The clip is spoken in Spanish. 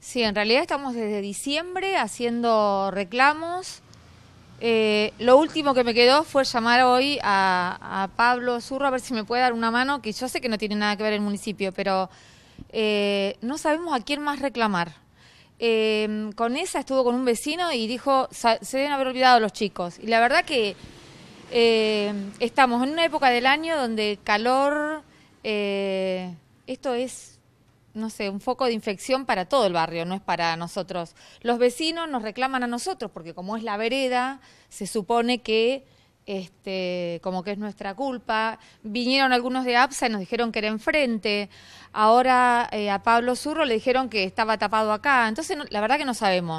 Sí, en realidad estamos desde diciembre haciendo reclamos. Eh, lo último que me quedó fue llamar hoy a, Pablo Zurro a ver si me puede dar una mano, que yo sé que no tiene nada que ver el municipio, pero eh, no sabemos a quién más reclamar. Em, con esa estuvo con un vecino y dijo, se deben haber olvidado los chicos. Y la verdad que em, estamos en una época del año donde calor, eh, esto es no sé, un foco de infección para todo el barrio, no es para nosotros. Los vecinos nos reclaman a nosotros, porque como es la vereda, se supone que este, como que es nuestra culpa. Vinieron algunos de APSA y nos dijeron que era enfrente. Ahora eh, a Pablo Zurro le dijeron que estaba tapado acá. Entonces, la verdad que no sabemos.